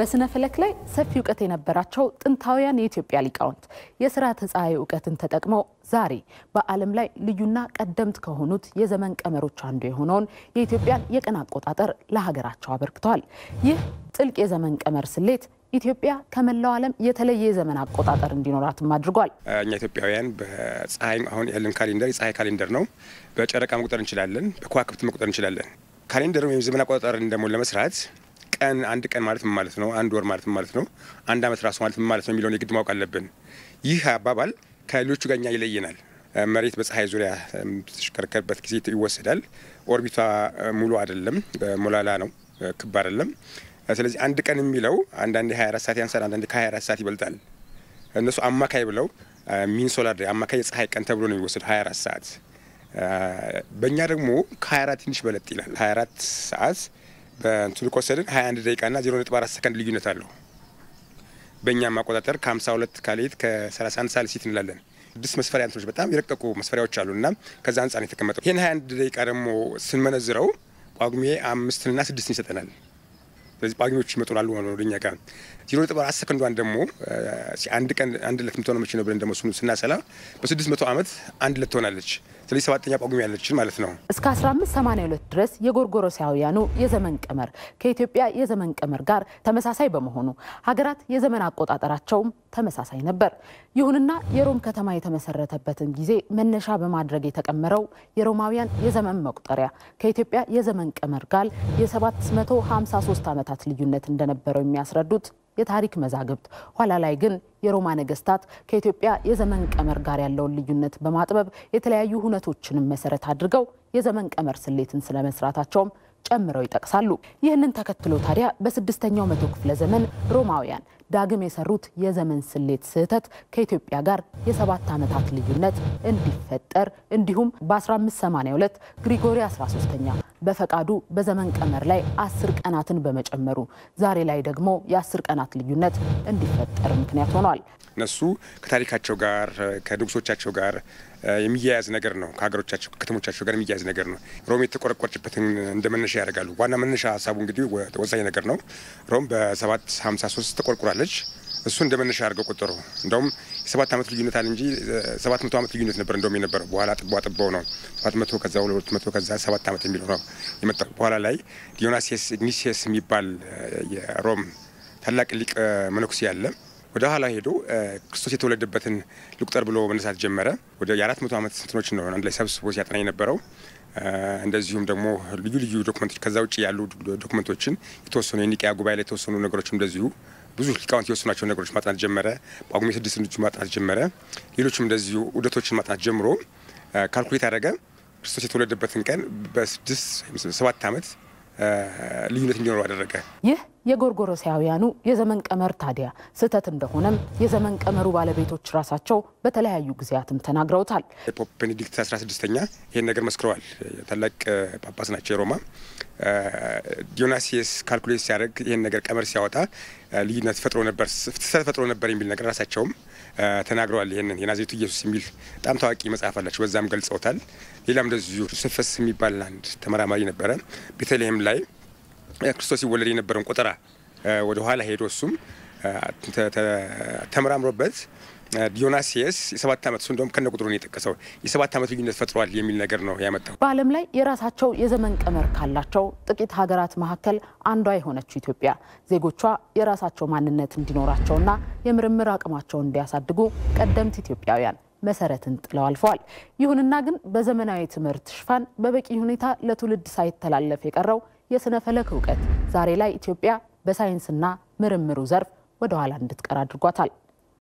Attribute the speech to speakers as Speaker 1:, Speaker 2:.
Speaker 1: በስነ ፈለክ ላይ ሰፊ እውቀት የነበራቸው ጥንታውያን የኢትዮጵያ ሊቃውንት የስርዓተ ፀሐይ እውቀትን ተጠቅመው ዛሬ በዓለም ላይ ልዩና ቀደምት ከሆኑት የዘመን ቀመሮች አንዱ የሆነውን የኢትዮጵያን የቀን አቆጣጠር ለሀገራቸው አበርክተዋል። ይህ ጥልቅ የዘመን ቀመር ስሌት ኢትዮጵያ ከመላው ዓለም የተለየ የዘመን አቆጣጠር እንዲኖራትም አድርጓል።
Speaker 2: እኛ ኢትዮጵያውያን በፀሐይ አሁን ያለን ካሌንደር የፀሐይ ካሌንደር ነው። በጨረቃ መቁጠር እንችላለን፣ በከዋክብት መቁጠር እንችላለን። ካሌንደር ወይም ዘመን አቆጣጠር ደግሞ ለመስራት ቀን አንድ ቀን ማለት ምን ማለት ነው? አንድ ወር ማለት ምን ማለት ነው? አንድ አመት ራሱ ማለት ምን ማለት ነው የሚለውን የግድ ማወቅ አለብን። ይህ አባባል ከሌሎቹ ጋር እኛ ይለየናል። መሬት በፀሐይ ዙሪያ ተሽከርከርበት ጊዜ ይወሰዳል። ኦርቢቷ ሙሉ አይደለም፣ በሞላላ ነው፣ ክብ አይደለም። ስለዚህ አንድ ቀን የሚለው አንዳንዴ 24 ሰዓት ያንሳል፣ አንዳንዴ ከ24 ሰዓት ይበልጣል። እነሱ አማካይ ብለው ሚን ሶላር ዴይ አማካይ የፀሐይ ቀን ተብሎ ነው የሚወሰድ 24 ሰዓት። በእኛ ደግሞ ከ24 ትንሽ በለጥ ይላል 24 ሰዓት በእንትኑ ከወሰድን 21 ደቂቃ ደቂቃና 0.4 ሰከንድ ልዩነት አለው። በእኛ ማቆጣጠር ከ52 ካሌት ከ31 ሳልሲት እንላለን። ስድስት መስፈሪያ እንትኖች በጣም የረቀቁ መስፈሪያዎች አሉ እና ከዛ አንጻር ነው የተቀመጠው። ይህን 21 ደቂቃ ደግሞ ስንመነዝረው ጳጉሜ አምስትንና ስድስትን ይሰጠናል። ስለዚህ ጳጉሜዎች ይመጡናሉ ወደኛ ጋር ዜሮ ነጥብ አራት ሰከንዷን ደግሞ አንድ ቀን አንድ ዕለት የምትሆነው መቼ ነው ብለን ደግሞ ስናሰላ በስድስት መቶ ዓመት አንድ ዕለት ትሆናለች። ስለዚህ ሰባተኛ ያለችን ማለት ነው።
Speaker 1: እስከ 1582 ድረስ የጎርጎሮሳውያኑ የዘመን ቀመር ከኢትዮጵያ የዘመን ቀመር ጋር ተመሳሳይ በመሆኑ ሀገራት የዘመን አቆጣጠራቸውም ተመሳሳይ ነበር። ይሁንና የሮም ከተማ የተመሰረተበትን ጊዜ መነሻ በማድረግ የተቀመረው የሮማውያን የዘመን መቁጠሪያ ከኢትዮጵያ የዘመን ቀመር ጋር የ753 ዓመታት ልዩነት እንደነበረው የሚያስረዱት የታሪክ መዛግብት። ኋላ ላይ ግን የሮማ ነገስታት ከኢትዮጵያ የዘመን ቀመር ጋር ያለውን ልዩነት በማጥበብ የተለያዩ ሁነቶችንም መሰረት አድርገው የዘመን ቀመር ስሌትን ስለመስራታቸውም ጨምረው ይጠቅሳሉ። ይህንን ተከትሎ ታዲያ በስድስተኛው መቶ ክፍለ ዘመን ሮማውያን ዳግም የሰሩት የዘመን ስሌት ስህተት ከኢትዮጵያ ጋር የሰባት ዓመታት ልዩነት እንዲፈጠር እንዲሁም በ1582 ግሪጎሪ 13ኛ በፈቃዱ በዘመን ቀመር ላይ አስር ቀናትን በመጨመሩ ዛሬ ላይ ደግሞ የአስር ቀናት ልዩነት እንዲፈጠር ምክንያት ሆኗል።
Speaker 2: እነሱ ከታሪካቸው ጋር ከንጉሶቻቸው ጋር የሚያያዝ ነገር ነው። ከሀገሮቻቸው ከከተሞቻቸው ጋር የሚያያዝ ነገር ነው። ሮም የተቆረቆረችበትን እንደ መነሻ ያደርጋሉ። ዋና መነሻ ሀሳቡ እንግዲህ ወሳኝ ነገር ነው። ሮም በሰባት 753 ተቆርቁራለች። እሱ እንደ መነሻ አድርገው ቆጠሩ። እንደውም የሰባት ዓመት ልዩነት አለ እንጂ ሰባት መቶ ዓመት ልዩነት ነበር እንደውም የነበረው። በኋላ ጥባው ጥባው ነው ሰባት መቶ ከዛ ሁለት መቶ ከዛ ሰባት ዓመት የሚለው ነው የመጣው። በኋላ ላይ ዲዮናሲየስ ኒሲየስ የሚባል የሮም ታላቅ ሊቅ መነኩሴ ያለ ወደ ኋላ ሄዶ ክርስቶስ የተወለደበትን ልቁጠር ብሎ መነሳት ጀመረ። ወደ የአራት መቶ ዓመት ስንትኖች ነው አንድ ላይ ሰብስቦ ሲያጠና የነበረው። እንደዚሁም ደግሞ ልዩ ልዩ ዶክመንቶች ከዛ ውጭ ያሉ ዶክመንቶችን የተወሰኑ የኒቅያ ጉባኤ ላይ የተወሰኑ ነገሮች እንደዚሁ ብዙ ሊቃውንት የወሰኗቸው ነገሮች ማጥናት ጀመረ። ጳጉሜ ስድስት ንጁ ማጥናት ጀመረ። ሌሎችም እንደዚሁ ውደቶችን ማጥናት ጀምሮ ካልኩሌት አደረገ ክርስቶስ የተወለደበትን ቀን በስድስት ሰባት ዓመት ልዩነት እንዲኖረው አደረገ።
Speaker 1: ይህ የጎርጎሮሳውያኑ የዘመን ቀመር ታዲያ ስህተት እንደሆነም የዘመን ቀመሩ ባለቤቶች ራሳቸው በተለያዩ ጊዜያትም ተናግረውታል።
Speaker 2: ፖፕ ቤኔዲክት 16 ይህን ነገር መስክረዋል። ታላቅ ጳጳስ ናቸው የሮማ ዲዮናሲየስ ካልኩሌት ሲያደርግ ይህን ነገር ቀመር ሲያወጣ ልዩነት ፈጥሮ ነበር፣ ስህተት ፈጥሮ ነበር የሚል ነገር ራሳቸውም ተናግረዋል። ይህንን የናዝሬቱ ኢየሱስ የሚል በጣም ታዋቂ መጽሐፍ አላቸው። በዛም ገልጸውታል። ሌላም እንደዚሁ ዮሴፈስ የሚባል አንድ ተመራማሪ ነበረ። ቤተልሔም ላይ ክርስቶስ ይወለድ የነበረውን ቆጠራ ወደ ኋላ ሄዶ እሱም ተመራምሮበት ዮናስ የስ የሰባት ዓመት እሱ እንደውም ከነ ቁጥሩ ነው የጠቀሰው የሰባት ዓመት ልዩነት ፈጥሯል የሚል ነገር ነው ያመጣው።
Speaker 1: በዓለም ላይ የራሳቸው የዘመን ቀመር ካላቸው ጥቂት ሀገራት መካከል አንዷ የሆነችው ኢትዮጵያ ዜጎቿ የራሳቸው ማንነት እንዲኖራቸውና የምርምር አቅማቸውን እንዲያሳድጉ ቀደምት ኢትዮጵያውያን መሰረትን ጥለው አልፈዋል። ይሁንና ግን በዘመናዊ ትምህርት ሽፋን በበቂ ሁኔታ ለትውልድ ሳይተላለፍ የቀረው የስነ ፈለክ እውቀት ዛሬ ላይ ኢትዮጵያ በሳይንስና ምርምሩ ዘርፍ ወደኋላ እንድትቀር አድርጓታል።